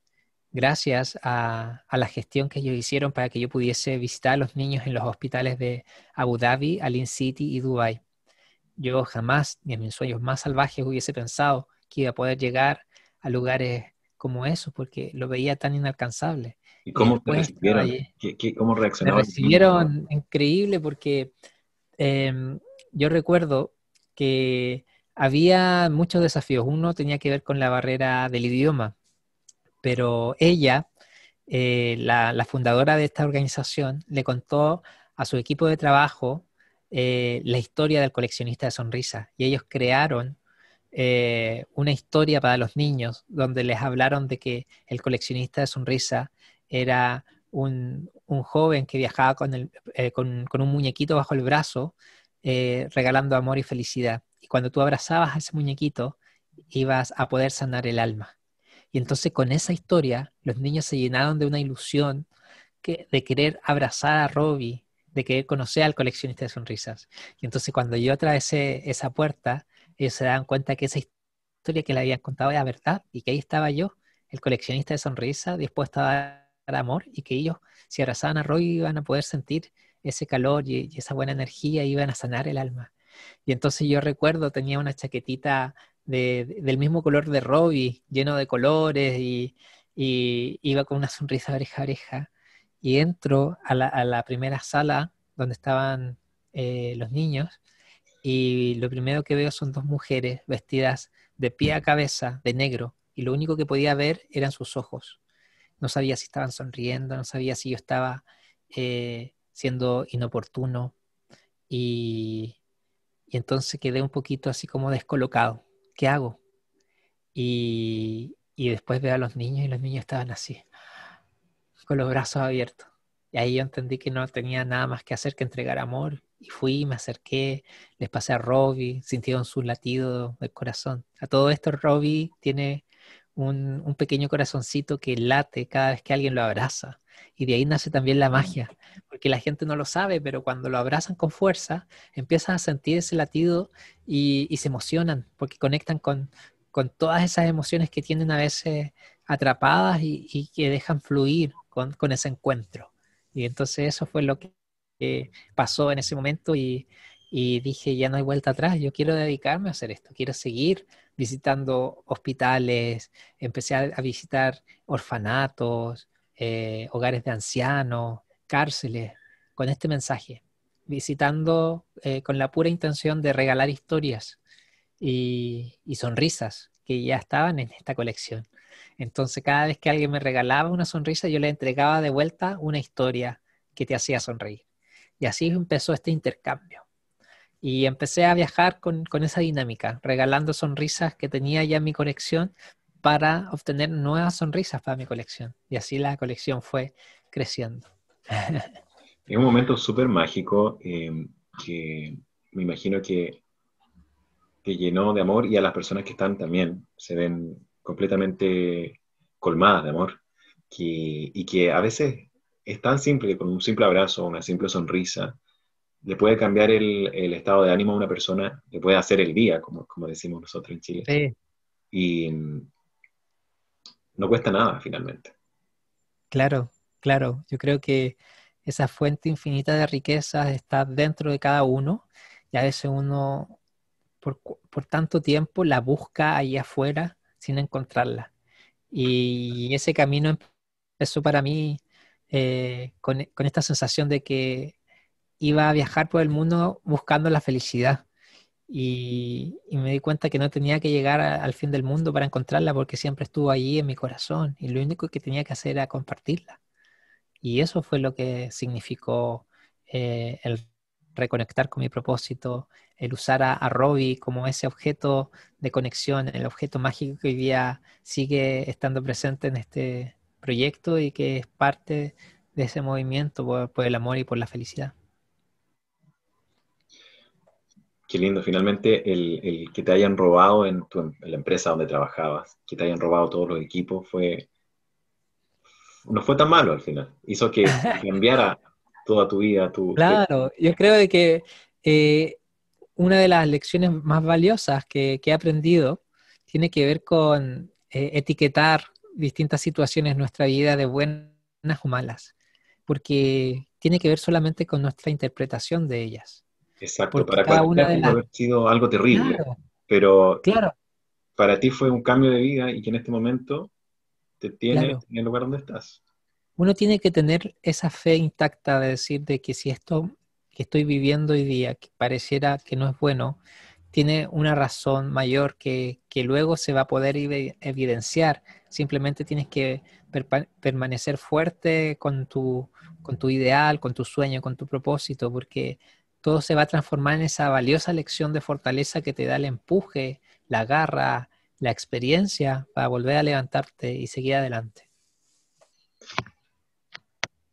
gracias a, la gestión que ellos hicieron para que yo pudiese visitar a los niños en los hospitales de Abu Dhabi, Alin City y Dubai. Yo jamás, ni en mis sueños más salvajes, hubiese pensado que iba a poder llegar a lugares como eso, porque lo veía tan inalcanzable. ¿Y cómo te recibieron? cómo reaccionaron? Me recibieron increíble porque em, yo recuerdo que había muchos desafíos. Uno tenía que ver con la barrera del idioma, pero ella, eh, la, fundadora de esta organización, le contó a su equipo de trabajo eh, la historia del coleccionista de sonrisas y ellos crearon eh, una historia para los niños donde les hablaron de que el coleccionista de sonrisas era un, joven que viajaba eh, con, un muñequito bajo el brazo eh, regalando amor y felicidad. Y cuando tú abrazabas a ese muñequito, ibas a poder sanar el alma. Y entonces con esa historia, los niños se llenaron de una ilusión de querer abrazar a Robbie, de querer conocer al coleccionista de sonrisas. Y entonces cuando yo atravesé esa puerta, ellos se dan cuenta que esa historia que le habían contado era verdad y que ahí estaba yo, el coleccionista de sonrisas dispuesto a dar amor y que ellos, si abrazaban a Roy, iban a poder sentir ese calor y, esa buena energía, iban a sanar el alma. Y entonces yo recuerdo, tenía una chaquetita del mismo color de Robbie, lleno de colores, y, iba con una sonrisa oreja a oreja. Y entro a la, primera sala donde estaban eh, los niños y lo primero que veo son dos mujeres vestidas de pie a cabeza, de negro, y lo único que podía ver eran sus ojos. No sabía si estaban sonriendo, no sabía si yo estaba eh, siendo inoportuno, y, entonces quedé un poquito así como descolocado. ¿Qué hago? Y, y después veo a los niños y los niños estaban así, con los brazos abiertos. Y ahí yo entendí que no tenía nada más que hacer que entregar amor y fui, me acerqué, les pasé a Robbie, sintieron su latido del corazón. A todo esto Robbie tiene un, pequeño corazoncito que late cada vez que alguien lo abraza. Y de ahí nace también la mm. magia, porque la gente no lo sabe, pero cuando lo abrazan con fuerza, empiezan a sentir ese latido y, se emocionan, porque conectan con, con todas esas emociones que tienen a veces atrapadas y, que dejan fluir con, ese encuentro. Y entonces eso fue lo que pasó en ese momento y, dije, ya no hay vuelta atrás, yo quiero dedicarme a hacer esto, quiero seguir visitando hospitales, empecé a, visitar orfanatos, eh, hogares de ancianos, cárceles, con este mensaje, visitando eh, con la pura intención de regalar historias y sonrisas que ya estaban en esta colección. Entonces cada vez que alguien me regalaba una sonrisa, yo le entregaba de vuelta una historia que te hacía sonreír. Y así empezó este intercambio. Y empecé a viajar con, esa dinámica, regalando sonrisas que tenía ya en mi colección para obtener nuevas sonrisas para mi colección. Y así la colección fue creciendo. Es un momento súper mágico em, que me imagino que te llenó de amor y a las personas que están también se ven completamente colmadas de amor que, y que a veces es tan simple que con un simple abrazo, una simple sonrisa, le puede cambiar el, estado de ánimo a una persona, le puede hacer el día, como, como decimos nosotros en Chile. Y mm, no cuesta nada, finalmente. Claro, claro. Yo creo que esa fuente infinita de riquezas está dentro de cada uno y a uno, por, por tanto tiempo, la busca ahí afuera sin encontrarla. Y ese camino eso para mí eh, con, esta sensación de que iba a viajar por el mundo buscando la felicidad. Y, me di cuenta que no tenía que llegar al fin del mundo para encontrarla porque siempre estuvo allí en mi corazón y lo único que tenía que hacer era compartirla. Y eso fue lo que significó eh, el reconectar con mi propósito, el usar a, a, Robbie como ese objeto de conexión, el objeto mágico que hoy día sigue estando presente en este, proyecto y que es parte de ese movimiento por, el amor y por la felicidad. Qué lindo, finalmente el, que te hayan robado en, la empresa donde trabajabas, que te hayan robado todos los equipos, fue no fue tan malo al final. Hizo que <laughs> cambiara toda tu vida. Tu... Claro, yo creo de que eh, una de las lecciones más valiosas que, he aprendido tiene que ver con eh, etiquetar distintas situaciones en nuestra vida, de buenas o malas, porque tiene que ver solamente con nuestra interpretación de ellas. Exacto, para cada una de sido algo terrible, pero claro. para ti fue un cambio de vida y que en este momento te tiene en el lugar donde estás. Uno tiene que tener esa fe intacta de decir de que si esto que estoy viviendo hoy día, que pareciera que no es bueno, tiene una razón mayor que, que luego se va a poder evidenciar. Simplemente tienes que permanecer fuerte con tu, con tu ideal, con tu sueño, con tu propósito, porque todo se va a transformar en esa valiosa lección de fortaleza que te da el empuje, la garra, la experiencia para volver a levantarte y seguir adelante.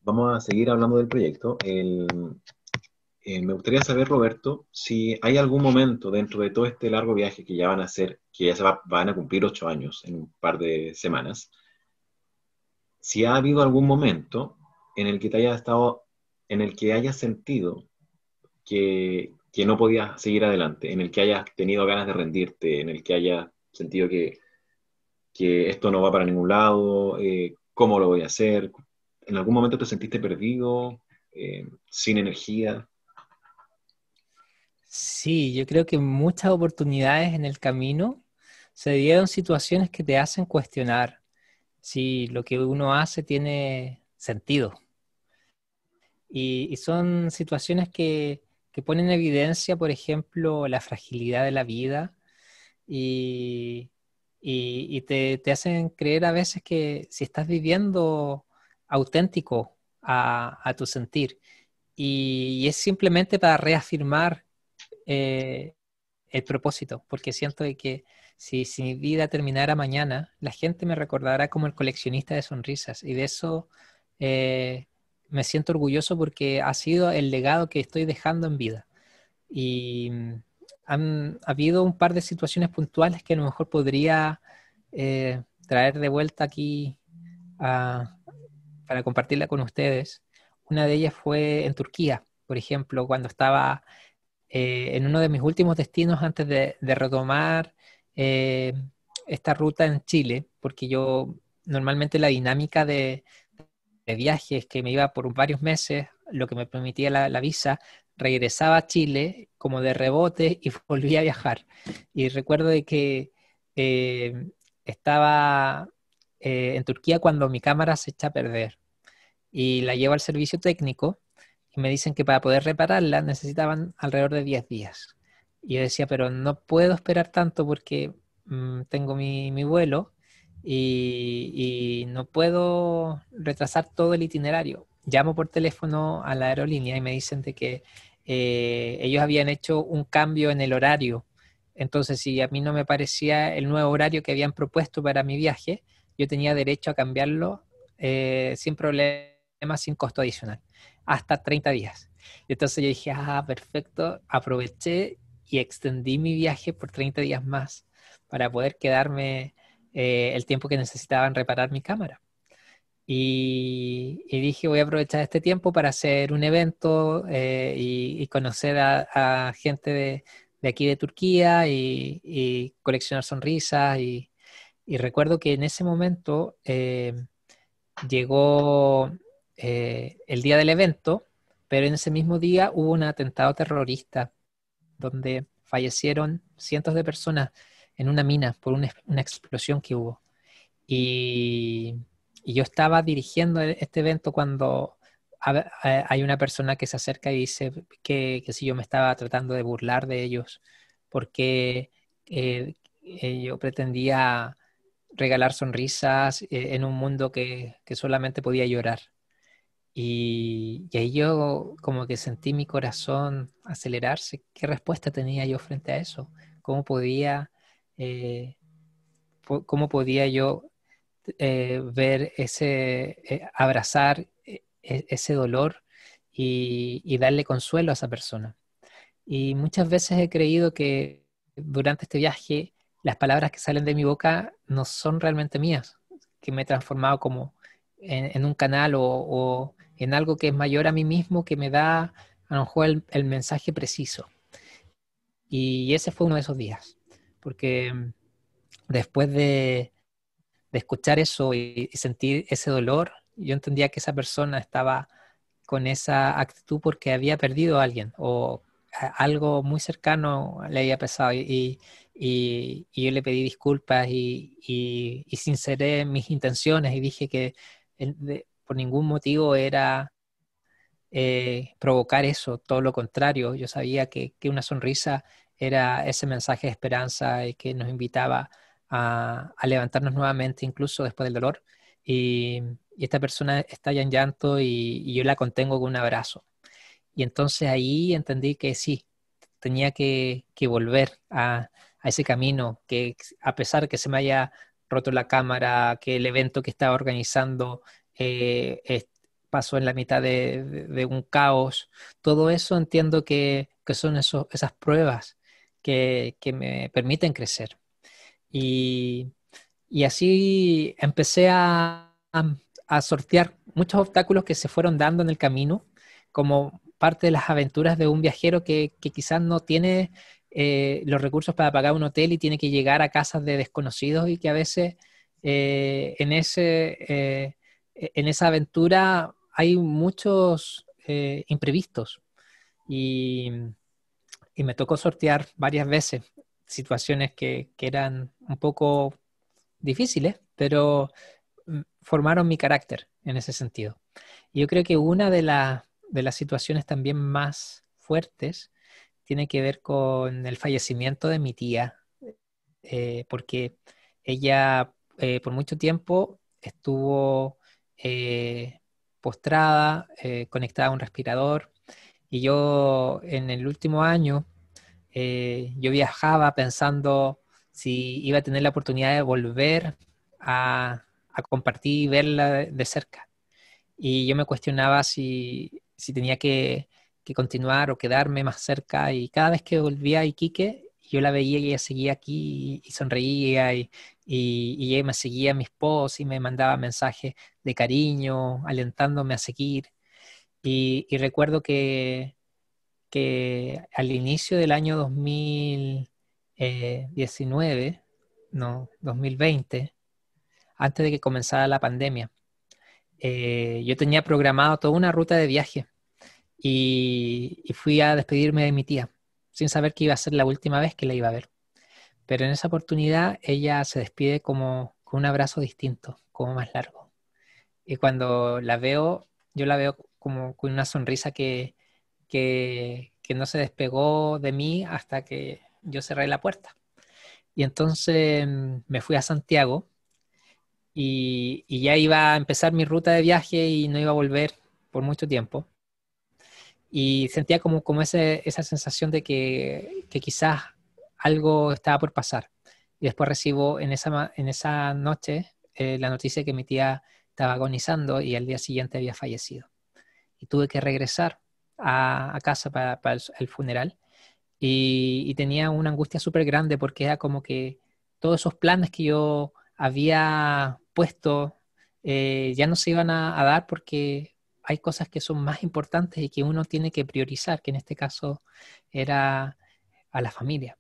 Vamos a seguir hablando del proyecto. El, eh, me gustaría saber, Roberto, si hay algún momento dentro de todo este largo viaje que ya van a hacer, que ya se van a cumplir ocho años en un par de semanas, si ha habido algún momento en el que te hayas estado, en el que hayas sentido que, no podías seguir adelante, en el que hayas tenido ganas de rendirte, en el que hayas sentido que, esto no va para ningún lado, eh, cómo lo voy a hacer, en algún momento te sentiste perdido, eh, sin energía. Sí, yo creo que muchas oportunidades en el camino se dieron situaciones que te hacen cuestionar si lo que uno hace tiene sentido. Y, son situaciones que, ponen en evidencia, por ejemplo, la fragilidad de la vida y, te, hacen creer a veces que si estás viviendo auténtico a, a tu sentir y es simplemente para reafirmar eh, el propósito, porque siento que si, mi vida terminara mañana, la gente me recordará como el coleccionista de sonrisas y de eso eh, me siento orgulloso porque ha sido el legado que estoy dejando en vida. Y mm, han ha habido un par de situaciones puntuales que a lo mejor podría eh, traer de vuelta aquí para compartirla con ustedes. Una de ellas fue en Turquía, por ejemplo, cuando estaba eh, en uno de mis últimos destinos antes de, retomar eh, esta ruta en Chile, porque yo normalmente la dinámica de, viajes que me iba por varios meses, lo que me permitía la, visa, regresaba a Chile como de rebote <laughs> y volvía a viajar. Y recuerdo de que eh, estaba en Turquía cuando mi cámara se echa a perder y la llevo al servicio técnico y me dicen que para poder repararla necesitaban alrededor de 10 días. Y yo decía, pero no puedo esperar tanto porque mm, tengo mi, vuelo y, no puedo retrasar todo el itinerario. Llamo por teléfono a la aerolínea y me dicen de que eh, ellos habían hecho un cambio en el horario. Entonces, si a mí no me parecía el nuevo horario que habían propuesto para mi viaje, yo tenía derecho a cambiarlo eh, sin problema, sin costo adicional hasta 30 días. Entonces yo dije, ah, perfecto, aproveché y extendí mi viaje por 30 días más para poder quedarme eh, el tiempo que necesitaba en reparar mi cámara. Y, dije, voy a aprovechar este tiempo para hacer un evento eh, y, conocer a, gente de, aquí de Turquía y, coleccionar sonrisas. Y, recuerdo que en ese momento eh, llegó eh, el día del evento, pero en ese mismo día hubo un atentado terrorista donde fallecieron cientos de personas en una mina por una, explosión que hubo. Y, yo estaba dirigiendo e-, este evento cuando eh, hay una persona que se acerca y dice que, si yo me estaba tratando de burlar de ellos porque eh, yo pretendía regalar sonrisas en un mundo que solamente podía llorar. Y, ahí yo como que sentí mi corazón acelerarse. ¿Qué respuesta tenía yo frente a eso? ¿Cómo podía, eh, podía yo eh, ver ese, eh, abrazar e, ese dolor y, darle consuelo a esa persona? Y muchas veces he creído que durante este viaje las palabras que salen de mi boca no son realmente mías, que me he transformado como en, un canal o en algo que es mayor a mí mismo, que me da a lo mejor el, mensaje preciso. Y ese fue uno de esos días, porque mm, después de, escuchar eso y, sentir ese dolor, yo entendía que esa persona estaba con esa actitud porque había perdido a alguien o algo muy cercano le había pasado y, yo le pedí disculpas y, sinceré mis intenciones y dije que por ningún motivo era eh, provocar eso, todo lo contrario, yo sabía que, una sonrisa era ese mensaje de esperanza y que nos invitaba a, levantarnos nuevamente incluso después del dolor. Y, esta persona está ya en llanto y, yo la contengo con un abrazo. Y entonces ahí entendí que sí, tenía que, volver a, a, ese camino, que a pesar que se me haya roto la cámara, que el evento que estaba organizando eh, pasó en la mitad de, un caos. Todo eso entiendo que, que son esas pruebas que, que, me permiten crecer. Y, y así empecé a, a, sortear muchos obstáculos que se fueron dando en el camino como parte de las aventuras de un viajero que, que quizás no tiene eh, los recursos para pagar un hotel y tiene que llegar a casas de desconocidos y que a veces eh, en ese eh, e-, en esa aventura hay muchos eh, imprevistos y, me tocó sortear varias veces situaciones que, eran un poco difíciles, pero mm, formaron mi carácter en ese sentido. yo creo que una de, de, las situaciones también más fuertes tiene que ver con el fallecimiento de mi tía, eh, porque ella eh, por mucho tiempo estuvo eh, postrada, eh, conectada a un respirador. Y yo en el último año, eh, yo viajaba pensando si iba a tener la oportunidad de volver a, compartir y verla de, cerca. Y yo me cuestionaba si, si tenía que, que, continuar o quedarme más cerca. Y cada vez que volvía a Iquique, yo la veía y ella seguía aquí y sonreía y, ella me seguía mis posts y me mandaba mensajes de cariño, alentándome a seguir. Y, recuerdo que, al inicio del año 2019, eh, no, 2020, antes de que comenzara la pandemia, eh, yo tenía programado toda una ruta de viaje y fui a despedirme de mi tía sin saber que iba a ser la última vez que la iba a ver. Pero en esa oportunidad ella se despide como con un abrazo distinto, como más largo. Y cuando la veo, yo la veo como con una sonrisa que, que, no se despegó de mí hasta que yo cerré la puerta. Y entonces mm, me fui a Santiago y, ya iba a empezar mi ruta de viaje y no iba a volver por mucho tiempo y sentía como, como esa sensación de que, que, quizás algo estaba por pasar. Y después recibo en esa, en esa noche eh, la noticia que mi tía estaba agonizando y al día siguiente había fallecido. Y tuve que regresar a, casa para, para el, funeral y, tenía una angustia súper grande porque era como que todos esos planes que yo había puesto eh, ya no se iban a dar porque hay cosas que son más importantes y que uno tiene que priorizar, que en este caso era a la familia.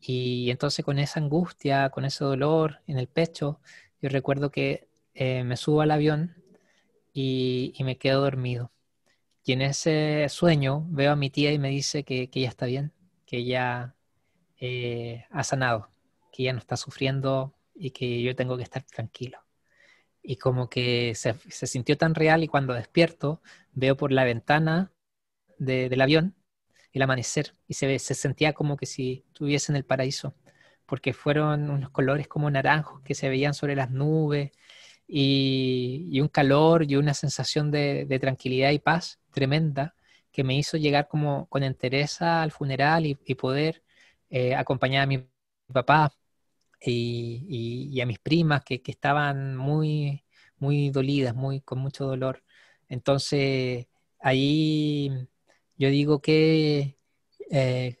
Y entonces con esa angustia, con ese dolor en el pecho, yo recuerdo que eh, me subo al avión y, me quedo dormido. Y en ese sueño veo a mi tía y me dice que, ella está bien, que ella eh, ha sanado, que ya no está sufriendo y que yo tengo que estar tranquilo y como que se, sintió tan real y cuando despierto veo por la ventana del avión el amanecer y se, se sentía como que si estuviese en el paraíso, porque fueron unos colores como naranjos que se veían sobre las nubes y, un calor y una sensación de, tranquilidad y paz tremenda que me hizo llegar como con entereza al funeral y, poder eh, acompañar a mi papá y, a mis primas que, estaban muy, muy dolidas, muy, con mucho dolor. Entonces, ahí yo digo que eh,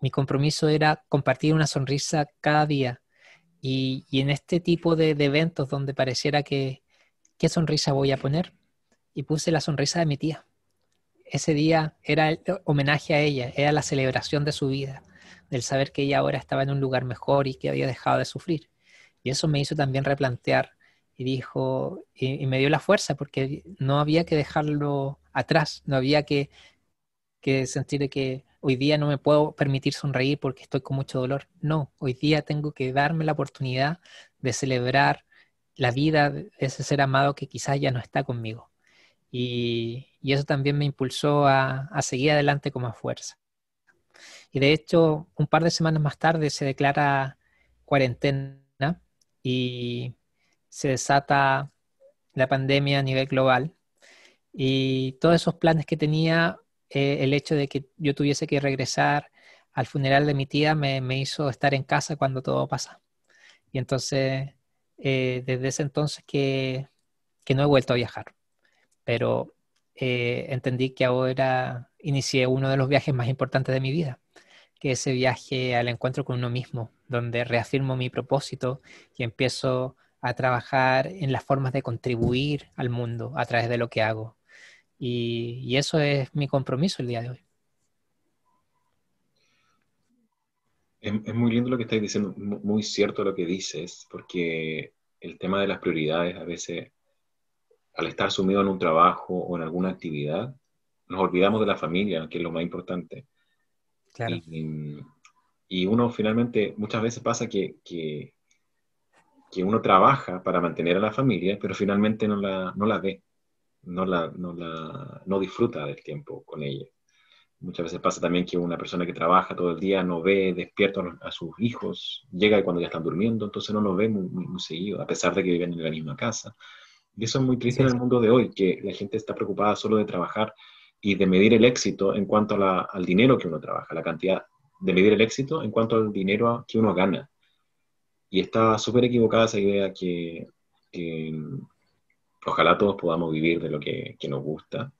mi compromiso era compartir una sonrisa cada día. Y, en este tipo de, de, eventos donde pareciera que, ¿qué sonrisa voy a poner? Y puse la sonrisa de mi tía. Ese día era el homenaje a ella, era la celebración de su vida del saber que ella ahora estaba en un lugar mejor y que había dejado de sufrir. Y eso me hizo también replantear y dijo, y, me dio la fuerza porque no había que dejarlo atrás, no había que, que sentir que hoy día no me puedo permitir sonreír porque estoy con mucho dolor. No, hoy día tengo que darme la oportunidad de celebrar la vida de ese ser amado que quizás ya no está conmigo. Y, y eso también me impulsó a, a seguir adelante con más fuerza. Y de hecho, un par de semanas más tarde se declara cuarentena y se desata la pandemia a nivel global. Y todos esos planes que tenía, eh, el hecho de que yo tuviese que regresar al funeral de mi tía me, hizo estar en casa cuando todo pasa. Y entonces, eh, desde ese entonces que, no he vuelto a viajar, pero eh, entendí que ahora inicié uno de los viajes más importantes de mi vida, que es ese viaje al encuentro con uno mismo, donde reafirmo mi propósito y empiezo a trabajar en las formas de contribuir al mundo a través de lo que hago. Y, eso es mi compromiso el día de hoy. Es, es muy lindo lo que estás diciendo, muy cierto lo que dices, porque el tema de las prioridades a veces, al estar sumido en un trabajo o en alguna actividad, nos olvidamos de la familia, que es lo más importante. Y, uno finalmente, muchas veces pasa que, que, uno trabaja para mantener a la familia, pero finalmente no la, no la ve, no, la, no, la, no disfruta del tiempo con ella. Muchas veces pasa también que una persona que trabaja todo el día no ve despierto a, sus hijos, llega cuando ya están durmiendo, entonces no los ve muy, seguido, a pesar de que viven en la misma casa. Y eso es muy triste en el mundo de hoy, que la gente está preocupada solo de trabajar y de medir el éxito en cuanto al dinero que uno trabaja, la cantidad, de medir el éxito en cuanto al dinero que uno gana. Y está súper equivocada esa idea que, ojalá todos podamos vivir de lo que, nos gusta.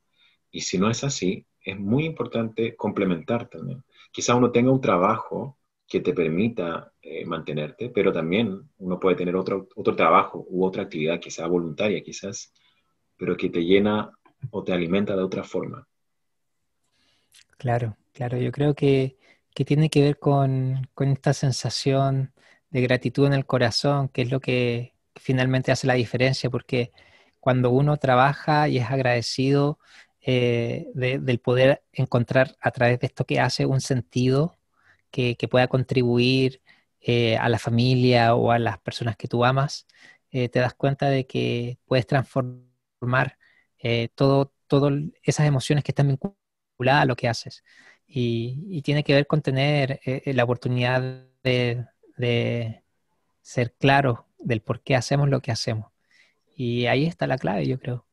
Y si no es así, es muy importante complementar también. Quizá uno tenga un trabajo que te permita eh, mantenerte, pero también uno puede tener otro, otro trabajo u otra actividad que sea voluntaria quizás, pero que te llena o te alimenta de otra forma. Claro, claro, yo creo que, tiene que ver con, esta sensación de gratitud en el corazón, que es lo que finalmente hace la diferencia, porque cuando uno trabaja y es agradecido eh, del poder encontrar a través de esto que hace un sentido que, pueda contribuir eh, a la familia o a las personas que tú amas, eh, te das cuenta de que puedes transformar eh, todo, todas esas emociones que están vinculadas a lo que haces. Y, tiene que ver con tener eh, eh, la oportunidad de, ser claro del por qué hacemos lo que hacemos. Y ahí está la clave, yo creo.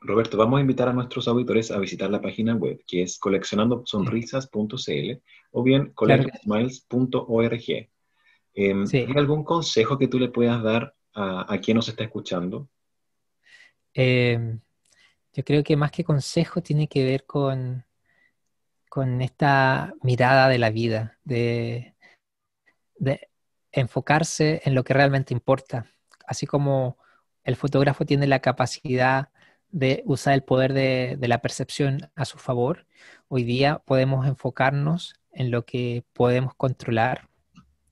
Roberto, vamos a invitar a nuestros auditores a visitar la página web que es coleccionandosonrisas.cl o bien coleccionandosmiles.org. Eh, em, ¿Hay algún consejo que tú le puedas dar a, quien nos está escuchando Em, yo creo que más que consejo tiene que ver con, con esta mirada de la vida, de, enfocarse en lo que realmente importa. Así como el fotógrafo tiene la capacidad de usar el poder de, de, la percepción a su favor, hoy día podemos enfocarnos en lo que podemos controlar,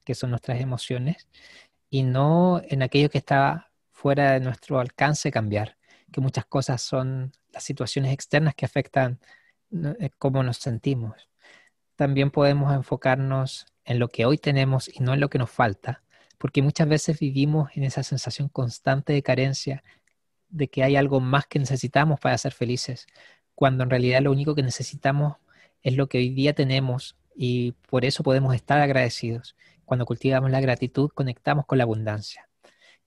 que son nuestras emociones, y no en aquello que está fuera de nuestro alcance cambiar que muchas cosas son las situaciones externas que afectan eh, cómo nos sentimos. También podemos enfocarnos en lo que hoy tenemos y no en lo que nos falta, porque muchas veces vivimos en esa sensación constante de carencia, de que hay algo más que necesitamos para ser felices, cuando en realidad lo único que necesitamos es lo que hoy día tenemos y por eso podemos estar agradecidos. Cuando cultivamos la gratitud, conectamos con la abundancia.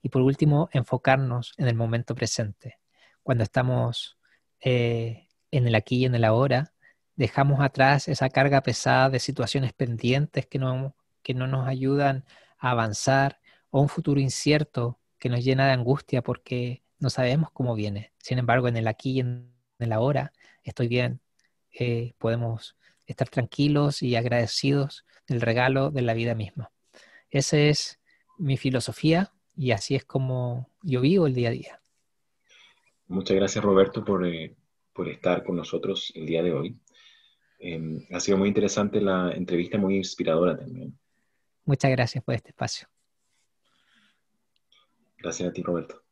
Y por último, enfocarnos en el momento presente cuando estamos eh, en el aquí y en el ahora, dejamos atrás esa carga pesada de situaciones pendientes que no, que no nos ayudan a avanzar o un futuro incierto que nos llena de angustia porque no sabemos cómo viene. Sin embargo, en el aquí y en el ahora estoy bien, eh, podemos estar tranquilos y agradecidos del regalo de la vida misma. Esa es mi filosofía y así es como yo vivo el día a día. Muchas gracias Roberto eh, por, estar con nosotros el día de hoy. Em, ha sido muy interesante la entrevista, muy inspiradora también. Muchas gracias por este espacio. Gracias a ti Roberto.